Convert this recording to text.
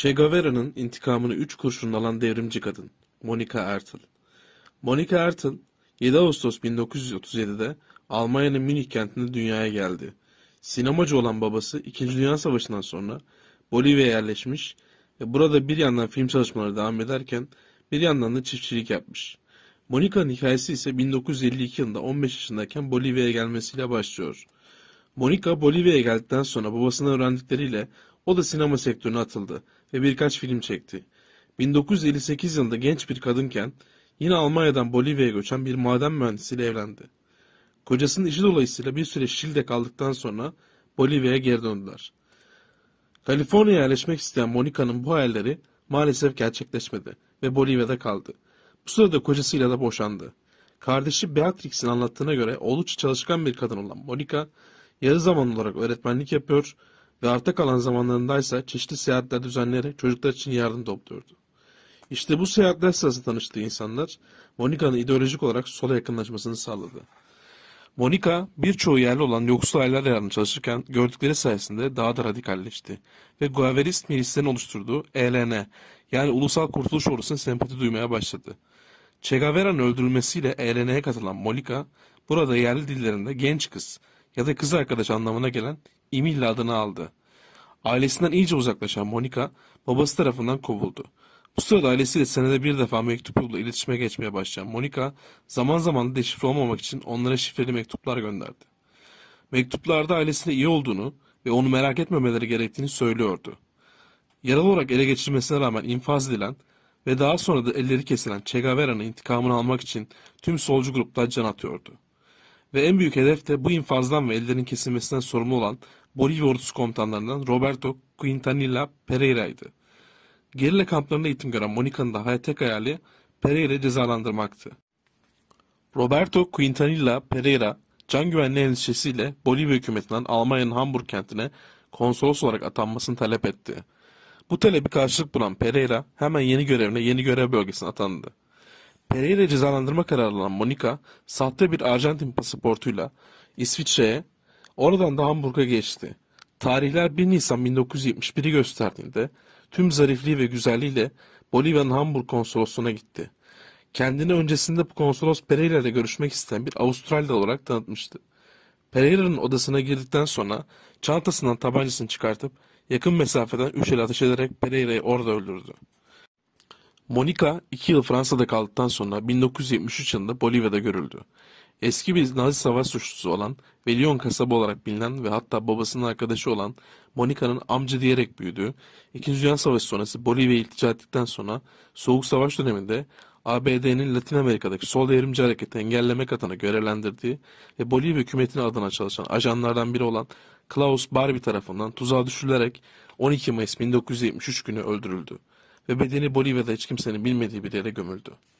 Che Guevara'nın intikamını üç kurşun alan devrimci kadın Monica Ertl. Monica Ertl, 7 Ağustos 1937'de Almanya'nın Münih kentinde dünyaya geldi. Sinemacı olan babası 2. Dünya Savaşı'ndan sonra Bolivya'ya yerleşmiş ve burada bir yandan film çalışmaları devam ederken bir yandan da çiftçilik yapmış. Monica'nın hikayesi ise 1952 yılında 15 yaşındayken Bolivya'ya gelmesiyle başlıyor. Monica Bolivya'ya geldikten sonra babasından öğrendikleriyle o da sinema sektörüne atıldı ve birkaç film çekti. 1958 yılında genç bir kadınken yine Almanya'dan Bolivya'ya göçen bir maden mühendisiyle evlendi. Kocasının işi dolayısıyla bir süre Şili'de kaldıktan sonra Bolivya'ya geri döndüler. Kaliforniya'ya yerleşmek isteyen Monica'nın bu hayalleri maalesef gerçekleşmedi ve Bolivya'da kaldı. Bu sırada kocasıyla da boşandı. Kardeşi Beatrix'in anlattığına göre oldukça çalışkan bir kadın olan Monica, yarı zaman olarak öğretmenlik yapıyor ve arta kalan zamanlarındaysa çeşitli seyahatler düzenleyerek çocuklar için yardım topluyordu. İşte bu seyahatler sırasında tanıştığı insanlar Monika'nın ideolojik olarak sola yakınlaşmasını sağladı. Monika birçoğu yerli olan yoksul aileler yararına çalışırken gördükleri sayesinde daha da radikalleşti ve Guaverist milislerin oluşturduğu ELN yani Ulusal Kurtuluş Ordusu'na sempati duymaya başladı. Che Guevara'nın öldürülmesiyle ELN'ye katılan Monika burada yerli dillerinde genç kız ya da kız arkadaş anlamına gelen Emilla adını aldı. Ailesinden iyice uzaklaşan Monica, babası tarafından kovuldu. Bu sırada ailesiyle senede bir defa mektup yoluyla iletişime geçmeye başlayan Monica, zaman zaman da deşifre olmamak için onlara şifreli mektuplar gönderdi. Mektuplarda ailesine iyi olduğunu ve onu merak etmemeleri gerektiğini söylüyordu. Yaralı olarak ele geçirmesine rağmen infaz edilen ve daha sonra da elleri kesilen Che Guevara'nın intikamını almak için tüm solcu gruplar can atıyordu. Ve en büyük hedef de bu infazdan ve ellerin kesilmesinden sorumlu olan Bolivya ordusu komutanlarından Roberto Quintanilla Pereira'ydı. Gerilla kamplarında eğitim gören Monica'nın da tek hayali Pereira cezalandırmaktı. Roberto Quintanilla Pereira, can güvenliği endişesiyle Bolivya hükümetinden Almanya'nın Hamburg kentine konsolos olarak atanmasını talep etti. Bu talebi karşılık bulan Pereira hemen yeni görevine yeni görev bölgesine atandı. Pereira cezalandırma kararlanan Monica, sahte bir Arjantin pasaportuyla İsviçre'ye Oradan da Hamburg'a geçti. Tarihler 1 Nisan 1971'i gösterdiğinde tüm zarifliği ve güzelliğiyle Bolivya'nın Hamburg konsolosluğuna gitti. Kendini öncesinde bu konsolos Pereira ile görüşmek isteyen bir Avustralyalı olarak tanıtmıştı. Pereira'nın odasına girdikten sonra çantasından tabancasını çıkartıp yakın mesafeden üç el ateş ederek Pereira'yı orada öldürdü. Monica 2 yıl Fransa'da kaldıktan sonra 1973 yılında Bolivya'da görüldü. Eski bir Nazi savaş suçlusu olan ve Lyon kasabı olarak bilinen ve hatta babasının arkadaşı olan Monica'nın amca diyerek büyüdüğü, İkinci Dünya Savaşı sonrası Bolivya'ya iltica ettikten sonra Soğuk Savaş döneminde ABD'nin Latin Amerika'daki sol devrimci hareketi engellemek adına görevlendirdiği ve Bolivya hükümetinin adına çalışan ajanlardan biri olan Klaus Barbie tarafından tuzağa düşürülerek 12 Mayıs 1973 günü öldürüldü ve bedeni Bolivya'da hiç kimsenin bilmediği bir yere gömüldü.